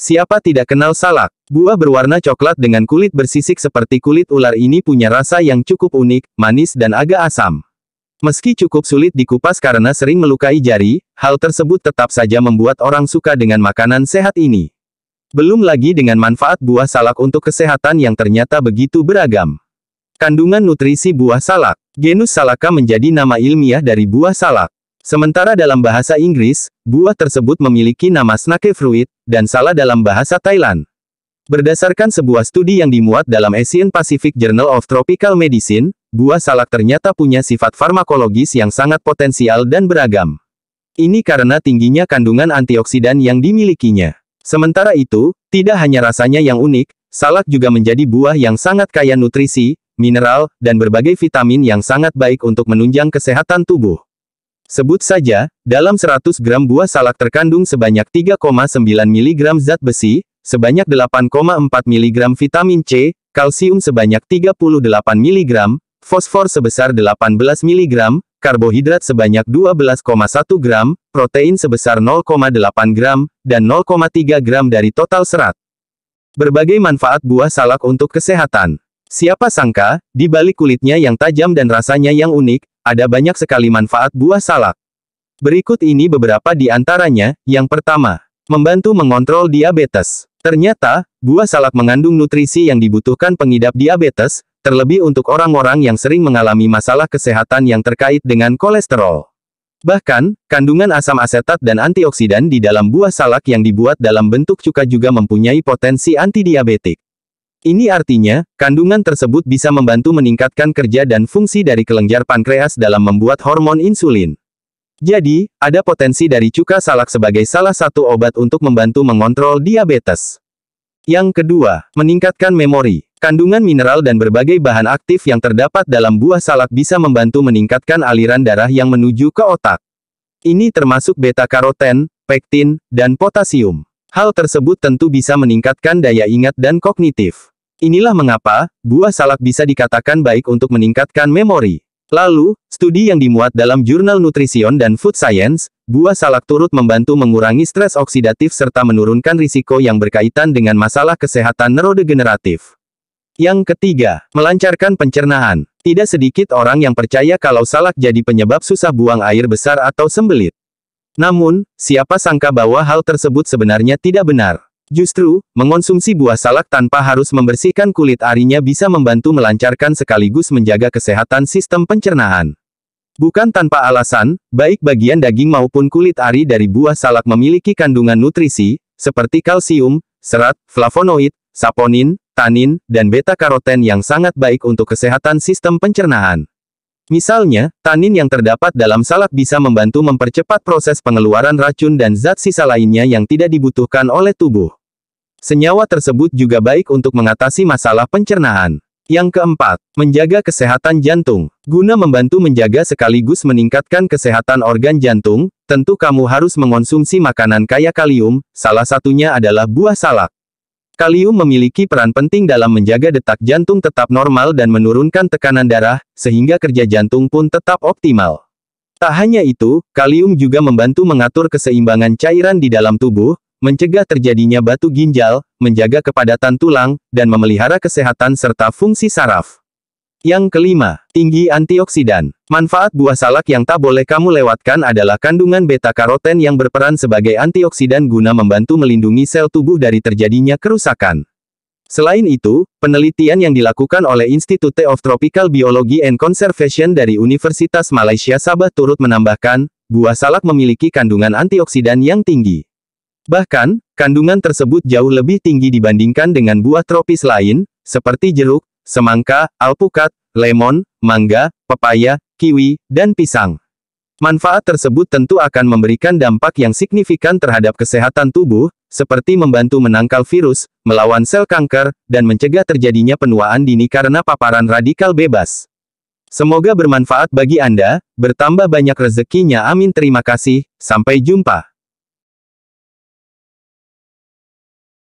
Siapa tidak kenal salak? Buah berwarna coklat dengan kulit bersisik seperti kulit ular ini punya rasa yang cukup unik, manis dan agak asam. Meski cukup sulit dikupas karena sering melukai jari, hal tersebut tetap saja membuat orang suka dengan makanan sehat ini. Belum lagi dengan manfaat buah salak untuk kesehatan yang ternyata begitu beragam. Kandungan nutrisi buah salak. Genus salaka menjadi nama ilmiah dari buah salak. Sementara dalam bahasa Inggris, buah tersebut memiliki nama snake fruit, dan salah dalam bahasa Thailand. Berdasarkan sebuah studi yang dimuat dalam Asian Pacific Journal of Tropical Medicine, buah salak ternyata punya sifat farmakologis yang sangat potensial dan beragam. Ini karena tingginya kandungan antioksidan yang dimilikinya. Sementara itu, tidak hanya rasanya yang unik, salak juga menjadi buah yang sangat kaya nutrisi, mineral, dan berbagai vitamin yang sangat baik untuk menunjang kesehatan tubuh. Sebut saja, dalam 100 gram buah salak terkandung sebanyak 3,9 mg zat besi, sebanyak 8,4 mg vitamin C, kalsium sebanyak 38 mg, fosfor sebesar 18 mg, karbohidrat sebanyak 12,1 gram, protein sebesar 0,8 gram, dan 0,3 gram dari total serat. Berbagai manfaat buah salak untuk kesehatan. Siapa sangka, di balik kulitnya yang tajam dan rasanya yang unik, ada banyak sekali manfaat buah salak. Berikut ini beberapa di antaranya, yang pertama, membantu mengontrol diabetes. Ternyata, buah salak mengandung nutrisi yang dibutuhkan pengidap diabetes, terlebih untuk orang-orang yang sering mengalami masalah kesehatan yang terkait dengan kolesterol. Bahkan, kandungan asam asetat dan antioksidan di dalam buah salak yang dibuat dalam bentuk cuka juga mempunyai potensi antidiabetik. Ini artinya, kandungan tersebut bisa membantu meningkatkan kerja dan fungsi dari kelenjar pankreas dalam membuat hormon insulin. Jadi, ada potensi dari cuka salak sebagai salah satu obat untuk membantu mengontrol diabetes. Yang kedua, meningkatkan memori. Kandungan mineral dan berbagai bahan aktif yang terdapat dalam buah salak bisa membantu meningkatkan aliran darah yang menuju ke otak. Ini termasuk beta-karoten, pektin, dan potasium. Hal tersebut tentu bisa meningkatkan daya ingat dan kognitif. Inilah mengapa, buah salak bisa dikatakan baik untuk meningkatkan memori. Lalu, studi yang dimuat dalam jurnal Nutrition dan Food Science, buah salak turut membantu mengurangi stres oksidatif serta menurunkan risiko yang berkaitan dengan masalah kesehatan neurodegeneratif. Yang ketiga, melancarkan pencernaan. Tidak sedikit orang yang percaya kalau salak jadi penyebab susah buang air besar atau sembelit. Namun, siapa sangka bahwa hal tersebut sebenarnya tidak benar. Justru, mengonsumsi buah salak tanpa harus membersihkan kulit arinya bisa membantu melancarkan sekaligus menjaga kesehatan sistem pencernaan. Bukan tanpa alasan, baik bagian daging maupun kulit ari dari buah salak memiliki kandungan nutrisi, seperti kalsium, serat, flavonoid, saponin, tanin, dan beta-karoten yang sangat baik untuk kesehatan sistem pencernaan. Misalnya, tanin yang terdapat dalam salak bisa membantu mempercepat proses pengeluaran racun dan zat sisa lainnya yang tidak dibutuhkan oleh tubuh. Senyawa tersebut juga baik untuk mengatasi masalah pencernaan. Yang keempat, menjaga kesehatan jantung. Guna membantu menjaga sekaligus meningkatkan kesehatan organ jantung, tentu kamu harus mengonsumsi makanan kaya kalium, salah satunya adalah buah salak. Kalium memiliki peran penting dalam menjaga detak jantung tetap normal dan menurunkan tekanan darah, sehingga kerja jantung pun tetap optimal. Tak hanya itu, kalium juga membantu mengatur keseimbangan cairan di dalam tubuh, mencegah terjadinya batu ginjal, menjaga kepadatan tulang, dan memelihara kesehatan serta fungsi saraf. Yang kelima, tinggi antioksidan. Manfaat buah salak yang tak boleh kamu lewatkan adalah kandungan beta-karoten yang berperan sebagai antioksidan guna membantu melindungi sel tubuh dari terjadinya kerusakan. Selain itu, penelitian yang dilakukan oleh Institute of Tropical Biology and Conservation dari Universitas Malaysia Sabah turut menambahkan, buah salak memiliki kandungan antioksidan yang tinggi. Bahkan, kandungan tersebut jauh lebih tinggi dibandingkan dengan buah tropis lain, seperti jeruk, semangka, alpukat, lemon, mangga, pepaya, kiwi, dan pisang. Manfaat tersebut tentu akan memberikan dampak yang signifikan terhadap kesehatan tubuh, seperti membantu menangkal virus, melawan sel kanker, dan mencegah terjadinya penuaan dini karena paparan radikal bebas. Semoga bermanfaat bagi Anda, bertambah banyak rezekinya amin terima kasih, sampai jumpa.